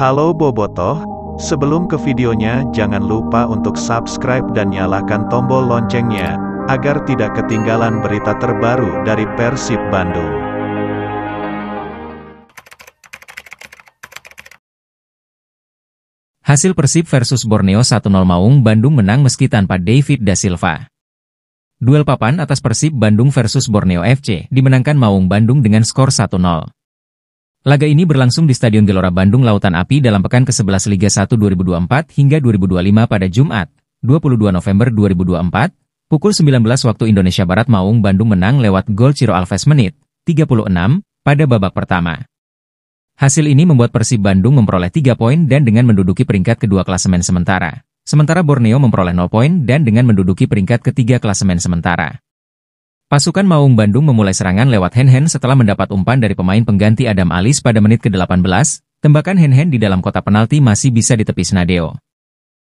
Halo Bobotoh, sebelum ke videonya jangan lupa untuk subscribe dan nyalakan tombol loncengnya, agar tidak ketinggalan berita terbaru dari Persib Bandung. Hasil Persib versus Borneo 1-0 Maung Bandung menang meski tanpa David Da Silva. Duel papan atas Persib Bandung versus Borneo FC dimenangkan Maung Bandung dengan skor 1-0. Laga ini berlangsung di Stadion Gelora Bandung Lautan Api dalam pekan ke-11 Liga 1 2024 hingga 2025 pada Jumat, 22 November 2024, pukul 19 waktu Indonesia Barat Maung Bandung menang lewat gol Ciro Alves menit 36 pada babak pertama. Hasil ini membuat Persib Bandung memperoleh 3 poin dan dengan menduduki peringkat kedua klasemen sementara. Sementara Borneo memperoleh 0 poin dan dengan menduduki peringkat ketiga klasemen sementara. Pasukan Maung Bandung memulai serangan lewat Henhen hen setelah mendapat umpan dari pemain pengganti Adam Alis pada menit ke-18, tembakan Henhen hen di dalam kotak penalti masih bisa ditepis Nadeo.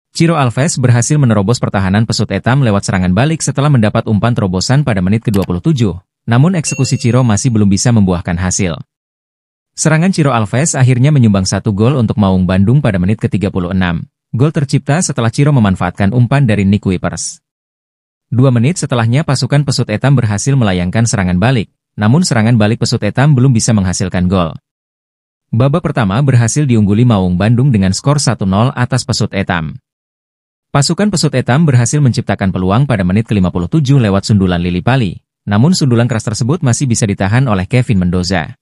Ciro Alves berhasil menerobos pertahanan pesut etam lewat serangan balik setelah mendapat umpan terobosan pada menit ke-27, namun eksekusi Ciro masih belum bisa membuahkan hasil. Serangan Ciro Alves akhirnya menyumbang satu gol untuk Maung Bandung pada menit ke-36. Gol tercipta setelah Ciro memanfaatkan umpan dari Nick Wipers. Dua menit setelahnya pasukan pesut etam berhasil melayangkan serangan balik, namun serangan balik pesut etam belum bisa menghasilkan gol. Babak pertama berhasil diungguli Maung Bandung dengan skor 1-0 atas pesut etam. Pasukan pesut etam berhasil menciptakan peluang pada menit ke-57 lewat sundulan Lili Pali, namun sundulan keras tersebut masih bisa ditahan oleh Kevin Mendoza.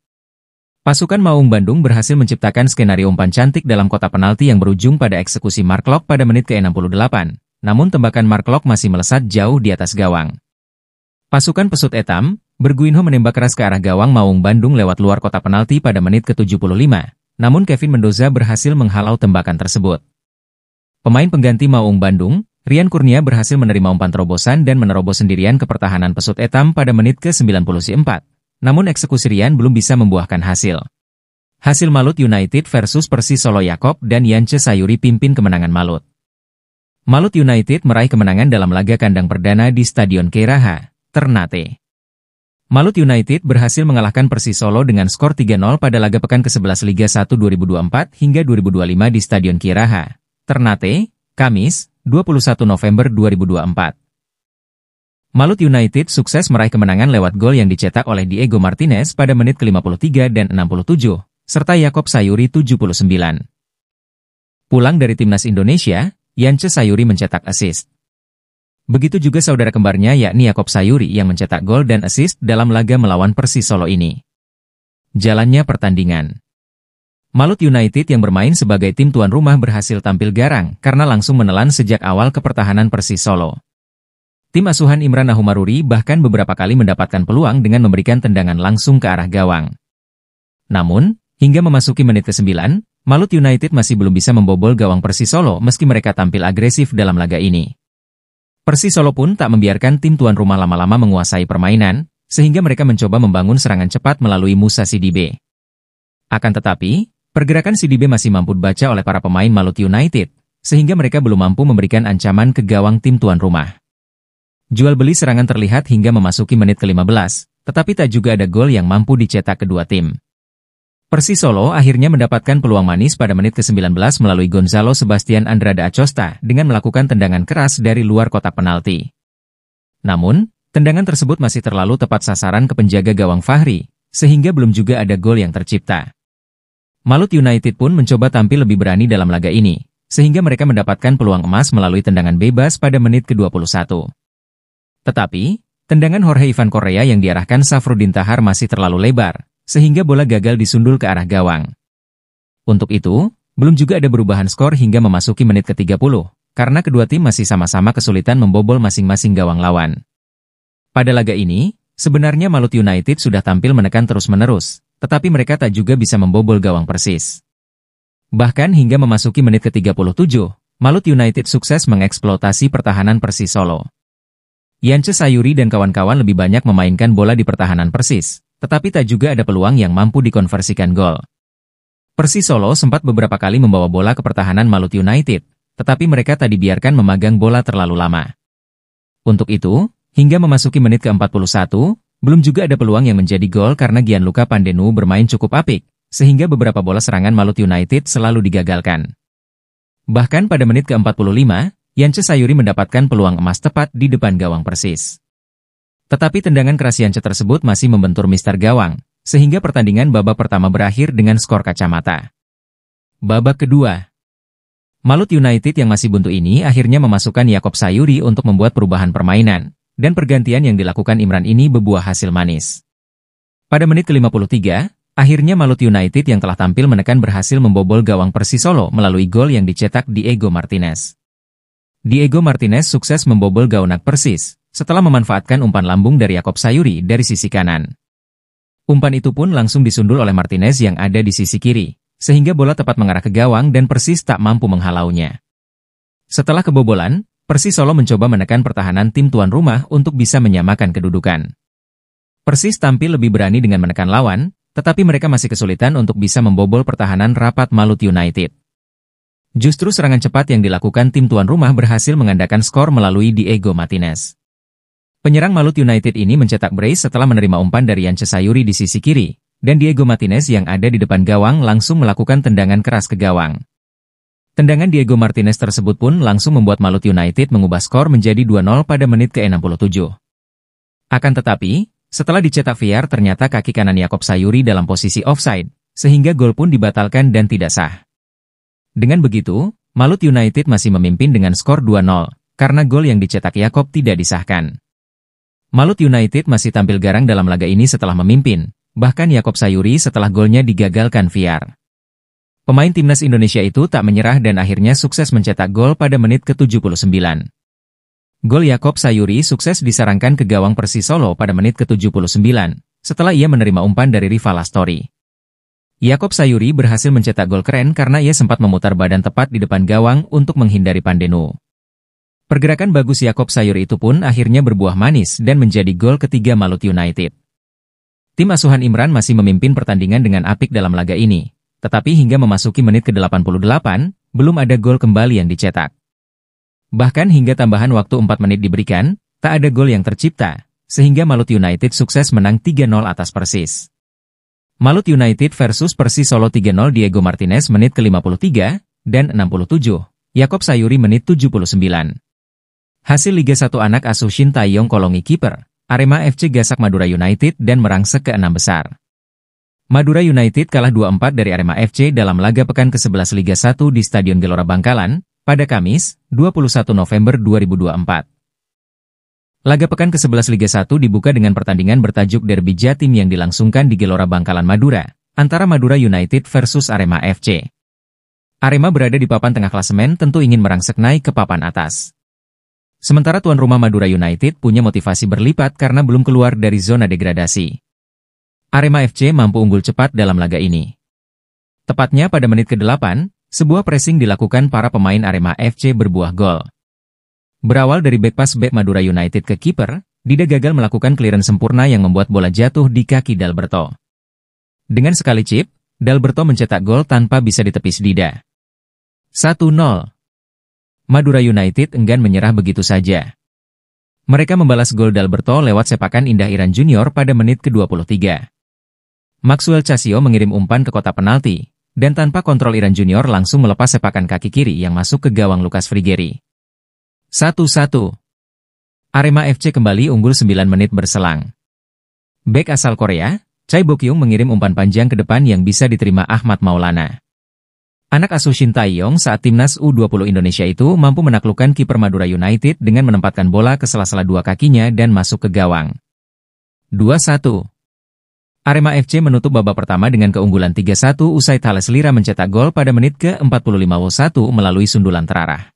Pasukan Maung Bandung berhasil menciptakan skenario umpan cantik dalam kota penalti yang berujung pada eksekusi Mark Lock pada menit ke-68, namun tembakan Marklock masih melesat jauh di atas gawang. Pasukan pesut etam, Berguinho menembak keras ke arah gawang Maung Bandung lewat luar kota penalti pada menit ke-75, namun Kevin Mendoza berhasil menghalau tembakan tersebut. Pemain pengganti Maung Bandung, Rian Kurnia berhasil menerima umpan terobosan dan menerobos sendirian ke pertahanan pesut etam pada menit ke-94, namun eksekusi Rian belum bisa membuahkan hasil. Hasil Malut United versus Persis Solo Yakob dan Yance Sayuri pimpin kemenangan Malut. Malut United meraih kemenangan dalam laga kandang perdana di Stadion Keraha, Ternate. Malut United berhasil mengalahkan Persis Solo dengan skor 3-0 pada laga pekan ke-11 Liga 1 2024 hingga 2025 di Stadion Kiraha, Ternate, Kamis, 21 November 2024. Malut United sukses meraih kemenangan lewat gol yang dicetak oleh Diego Martinez pada menit ke-53 dan 67, serta Yakob Sayuri 79. Pulang dari timnas Indonesia, Yance Sayuri mencetak assist. Begitu juga saudara kembarnya yakni Yakob Sayuri yang mencetak gol dan assist dalam laga melawan Persis Solo ini. Jalannya pertandingan. Malut United yang bermain sebagai tim tuan rumah berhasil tampil garang karena langsung menelan sejak awal kepertahanan Persis Solo. Tim asuhan Imran Nahumaruri bahkan beberapa kali mendapatkan peluang dengan memberikan tendangan langsung ke arah gawang. Namun, hingga memasuki menit ke-9, Malut United masih belum bisa membobol gawang Persis Solo meski mereka tampil agresif dalam laga ini. Persis Solo pun tak membiarkan tim tuan rumah lama-lama menguasai permainan, sehingga mereka mencoba membangun serangan cepat melalui Musa Sidibe. Akan tetapi, pergerakan Sidibe masih mampu dibaca oleh para pemain Malut United, sehingga mereka belum mampu memberikan ancaman ke gawang tim tuan rumah. Jual beli serangan terlihat hingga memasuki menit ke-15, tetapi tak juga ada gol yang mampu dicetak kedua tim. Persis Solo akhirnya mendapatkan peluang manis pada menit ke-19 melalui Gonzalo Sebastian Andrada Acosta dengan melakukan tendangan keras dari luar kotak penalti. Namun, tendangan tersebut masih terlalu tepat sasaran ke penjaga gawang Fahri, sehingga belum juga ada gol yang tercipta. Malut United pun mencoba tampil lebih berani dalam laga ini, sehingga mereka mendapatkan peluang emas melalui tendangan bebas pada menit ke-21. Tetapi, tendangan Jorge Ivan Korea yang diarahkan Safrudin Tahar masih terlalu lebar, sehingga bola gagal disundul ke arah gawang. Untuk itu, belum juga ada perubahan skor hingga memasuki menit ke-30, karena kedua tim masih sama-sama kesulitan membobol masing-masing gawang lawan. Pada laga ini, sebenarnya Malut United sudah tampil menekan terus-menerus, tetapi mereka tak juga bisa membobol gawang persis. Bahkan hingga memasuki menit ke-37, Malut United sukses mengeksploitasi pertahanan Persis Solo. Yance Sayuri dan kawan-kawan lebih banyak memainkan bola di pertahanan Persis, tetapi tak juga ada peluang yang mampu dikonversikan gol. Persis Solo sempat beberapa kali membawa bola ke pertahanan Malut United, tetapi mereka tak dibiarkan memagang bola terlalu lama. Untuk itu, hingga memasuki menit ke-41, belum juga ada peluang yang menjadi gol karena Gianluca Pandenu bermain cukup apik, sehingga beberapa bola serangan Malut United selalu digagalkan. Bahkan pada menit ke-45, Yance Sayuri mendapatkan peluang emas tepat di depan gawang Persis. Tetapi tendangan Yance tersebut masih membentur Mister Gawang, sehingga pertandingan babak pertama berakhir dengan skor kacamata. Babak kedua Malut United yang masih buntu ini akhirnya memasukkan Yakob Sayuri untuk membuat perubahan permainan, dan pergantian yang dilakukan Imran ini berbuah hasil manis. Pada menit ke-53, akhirnya Malut United yang telah tampil menekan berhasil membobol gawang Persisolo melalui gol yang dicetak Diego Martinez. Diego Martinez sukses membobol gawang Persis, setelah memanfaatkan umpan lambung dari Yakob Sayuri dari sisi kanan. Umpan itu pun langsung disundul oleh Martinez yang ada di sisi kiri, sehingga bola tepat mengarah ke gawang dan Persis tak mampu menghalaunya. Setelah kebobolan, Persis Solo mencoba menekan pertahanan tim tuan rumah untuk bisa menyamakan kedudukan. Persis tampil lebih berani dengan menekan lawan, tetapi mereka masih kesulitan untuk bisa membobol pertahanan rapat Malut United. Justru serangan cepat yang dilakukan tim tuan rumah berhasil mengandalkan skor melalui Diego Martinez. Penyerang Malut United ini mencetak brace setelah menerima umpan dari Yance Sayuri di sisi kiri, dan Diego Martinez yang ada di depan gawang langsung melakukan tendangan keras ke gawang. Tendangan Diego Martinez tersebut pun langsung membuat Malut United mengubah skor menjadi 2-0 pada menit ke-67. Akan tetapi, setelah dicetak VR ternyata kaki kanan Yakob Sayuri dalam posisi offside, sehingga gol pun dibatalkan dan tidak sah. Dengan begitu, Malut United masih memimpin dengan skor 2-0, karena gol yang dicetak Yakob tidak disahkan. Malut United masih tampil garang dalam laga ini setelah memimpin, bahkan Yakob Sayuri setelah golnya digagalkan Viar. Pemain timnas Indonesia itu tak menyerah dan akhirnya sukses mencetak gol pada menit ke-79. Gol Yakob Sayuri sukses disarankan ke gawang Persis Solo pada menit ke-79, setelah ia menerima umpan dari rival Astori. Yakob Sayuri berhasil mencetak gol keren karena ia sempat memutar badan tepat di depan gawang untuk menghindari Pandenu. Pergerakan bagus Yakob Sayur itu pun akhirnya berbuah manis dan menjadi gol ketiga Malut United. Tim asuhan Imran masih memimpin pertandingan dengan apik dalam laga ini, tetapi hingga memasuki menit ke-88, belum ada gol kembali yang dicetak. Bahkan hingga tambahan waktu 4 menit diberikan, tak ada gol yang tercipta, sehingga Malut United sukses menang 3-0 atas Persis. Malut United versus Persis Solo 3-0 Diego Martinez menit ke-53 dan 67, Yakob Sayuri menit 79. Hasil Liga 1 anak asuh Shin Taeyong kolongi kiper, Arema FC gasak Madura United dan merangsek ke enam besar. Madura United kalah 2-4 dari Arema FC dalam laga pekan ke-11 Liga 1 di Stadion Gelora Bangkalan, pada Kamis, 21 November 2024. Laga pekan ke-11 Liga 1 dibuka dengan pertandingan bertajuk Derby Jatim yang dilangsungkan di Gelora Bangkalan Madura, antara Madura United versus Arema FC. Arema berada di papan tengah klasemen tentu ingin merangsek naik ke papan atas. Sementara tuan rumah Madura United punya motivasi berlipat karena belum keluar dari zona degradasi. Arema FC mampu unggul cepat dalam laga ini. Tepatnya pada menit ke-8, sebuah pressing dilakukan para pemain Arema FC berbuah gol. Berawal dari back pass back Madura United ke kiper, Dida gagal melakukan clearance sempurna yang membuat bola jatuh di kaki Dalberto. Dengan sekali chip, Dalberto mencetak gol tanpa bisa ditepis Dida. 1-0 Madura United enggan menyerah begitu saja. Mereka membalas gol Dalberto lewat sepakan indah Iran Junior pada menit ke-23. Maxwell Casio mengirim umpan ke kota penalti, dan tanpa kontrol Iran Junior langsung melepas sepakan kaki kiri yang masuk ke gawang Lukas Frigeri. 1-1 Arema FC kembali unggul 9 menit berselang. Bek asal Korea, Chai Bokyung mengirim umpan panjang ke depan yang bisa diterima Ahmad Maulana. Anak asuh Shin Tae-yong saat timnas U20 Indonesia itu mampu menaklukkan kiper Madura United dengan menempatkan bola ke sela-sela dua kakinya dan masuk ke gawang. 2-1 Arema FC menutup babak pertama dengan keunggulan 3-1 usai Thales Lira mencetak gol pada menit ke-45 W1 melalui sundulan terarah.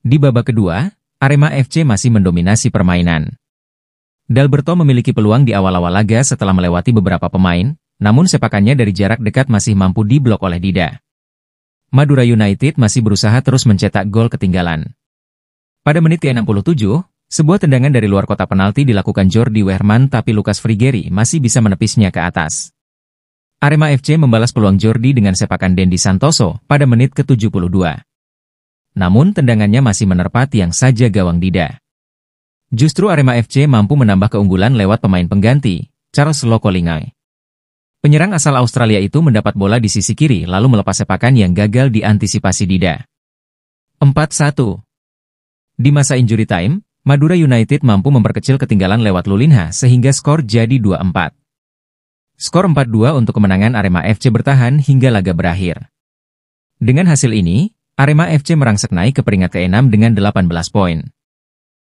Di babak kedua, Arema FC masih mendominasi permainan. Dalberto memiliki peluang di awal-awal laga setelah melewati beberapa pemain, namun sepakannya dari jarak dekat masih mampu diblok oleh Dida. Madura United masih berusaha terus mencetak gol ketinggalan. Pada menit 67 sebuah tendangan dari luar kota penalti dilakukan Jordi Wehrman tapi Lukas Frigeri masih bisa menepisnya ke atas. Arema FC membalas peluang Jordi dengan sepakan Dendi Santoso pada menit ke-72. Namun tendangannya masih menerpa tiang saja gawang Dida. Justru Arema FC mampu menambah keunggulan lewat pemain pengganti, Charles Lokolingai. Penyerang asal Australia itu mendapat bola di sisi kiri lalu melepas sepakan yang gagal diantisipasi Dida. 4-1 Di masa injury time, Madura United mampu memperkecil ketinggalan lewat Lulinha sehingga skor jadi 2-4. Skor 4-2 untuk kemenangan Arema FC bertahan hingga laga berakhir. Dengan hasil ini, Arema FC merangsek naik ke peringkat ke-6 dengan 18 poin.